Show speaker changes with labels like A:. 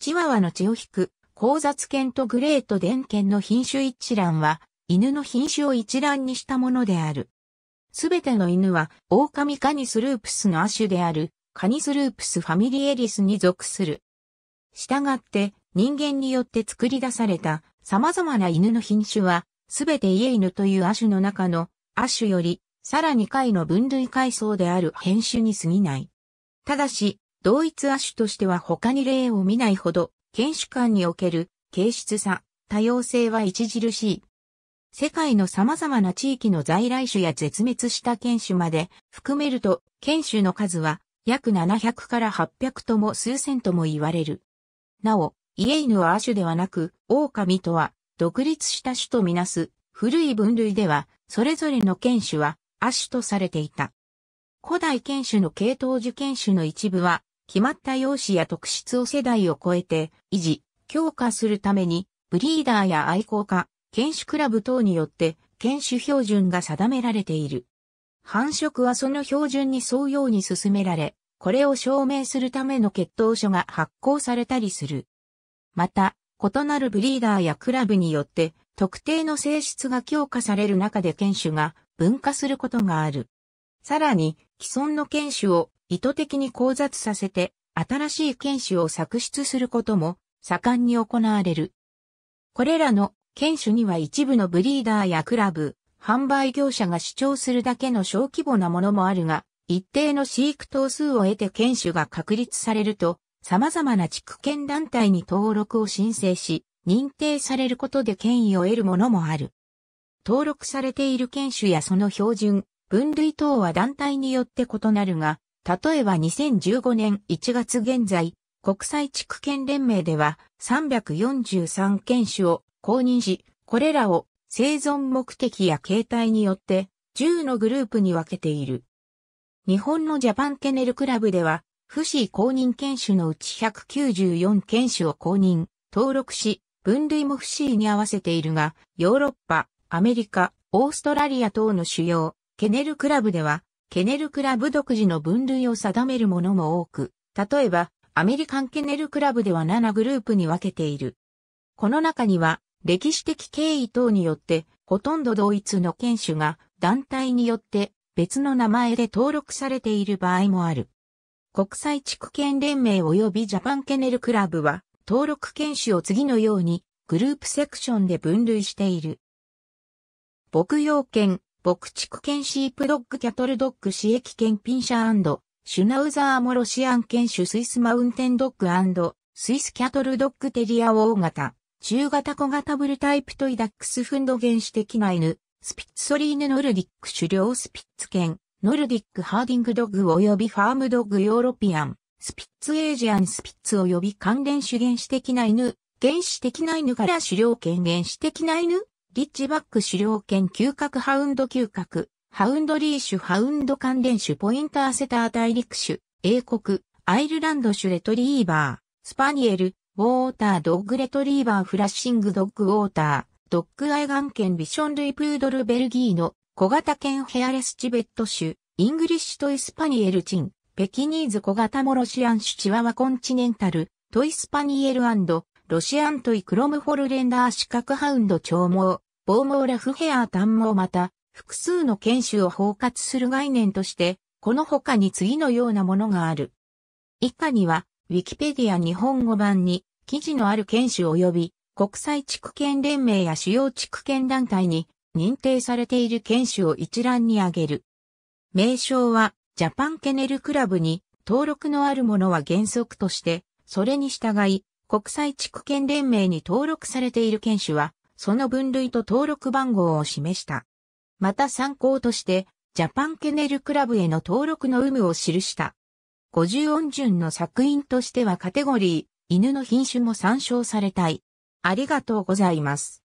A: チワワの血を引く、交雑犬とグレートデン犬の品種一覧は、犬の品種を一覧にしたものである。すべての犬は、狼カニスループスの亜種である、カニスループスファミリエリスに属する。したがって、人間によって作り出された様々な犬の品種は、すべてイエイヌという亜種の中の亜種より、さらに下位の分類階層である変種に過ぎない。ただし、同一亜種としては他に例を見ないほど、犬種間における形質さ、多様性は著しい。世界の様々な地域の在来種や絶滅した犬種まで含めると、犬種の数は約700から800とも数千とも言われる。なお、イエイヌは亜種ではなく、狼とは独立した種とみなす古い分類では、それぞれの犬種は亜種とされていた。古代犬種の系統樹犬種の一部は決まった容姿や特質を世代を超えて維持、強化するために、ブリーダーや愛好家、犬種クラブ等によって、犬種標準が定められている。繁殖はその標準に沿うように進められ、これを証明するための血統書が発行されたりする。また、異なるブリーダーやクラブによって、特定の性質が強化される中で犬種が分化することがある。さらに、既存の犬種を意図的に交雑させて、新しい犬種を作出することも盛んに行われる。これらの犬種には一部のブリーダーやクラブ、販売業者が主張するだけの小規模なものもあるが、一定の飼育頭数を得て犬種が確立されると、様々な地区犬団体に登録を申請し、認定されることで権威を得るものもある。登録されている犬種やその標準、分類等は団体によって異なるが、例えば2015年1月現在、国際地区県連盟では343犬種を公認し、これらを生存目的や形態によって10のグループに分けている。日本のジャパンケネルクラブでは、不死公認犬種のうち194犬種を公認、登録し、分類も不死に合わせているが、ヨーロッパ、アメリカ、オーストラリア等の主要、ケネルクラブでは、ケネルクラブ独自の分類を定めるものも多く、例えば、アメリカンケネルクラブでは7グループに分けている。この中には、歴史的経緯等によって、ほとんど同一の犬種が団体によって別の名前で登録されている場合もある。国際地区犬連盟及びジャパンケネルクラブは、登録犬種を次のように、グループセクションで分類している。牧羊犬、牧畜犬シープドッグキャトルドッグシ役キ犬ピンシャシュナウザーモロシアン犬種スイスマウンテンドッグスイスキャトルドッグテリア大型、中型小型ブルタイプトイダックスフンド原始的な犬、スピッツソリーヌノルディック狩猟スピッツ犬、ノルディックハーディングドッグ及びファームドッグヨーロピアン、スピッツエージアンスピッツ及び関連種原始的な犬、原始的な犬から狩猟犬原始的な犬リッチバック狩猟犬嗅覚ハウンド嗅覚、ハウンドリーシュハウンド関連種ポインターセター大陸種、英国、アイルランド種レトリーバー、スパニエル、ウォータードッグレトリーバーフラッシングドッグウォーター、ドッグアイガン犬ビション類プードルベルギーの小型犬ヘアレスチベット種、イングリッシュトイスパニエルチン、ペキニーズ小型モロシアン種チワワコンチネンタル、トイスパニエルロシアントイクロムフォルレンダー四角ハウンド長毛、防毛ラフヘア短毛また、複数の犬種を包括する概念として、この他に次のようなものがある。以下には、ウィキペディア日本語版に、記事のある犬種及び、国際地区犬連盟や主要地区犬団体に、認定されている犬種を一覧に挙げる。名称は、ジャパンケネルクラブに、登録のあるものは原則として、それに従い、国際地区圏連盟に登録されている犬種は、その分類と登録番号を示した。また参考として、ジャパンケネルクラブへの登録の有無を記した。50音順の作品としてはカテゴリー、犬の品種も参照されたい。ありがとうございます。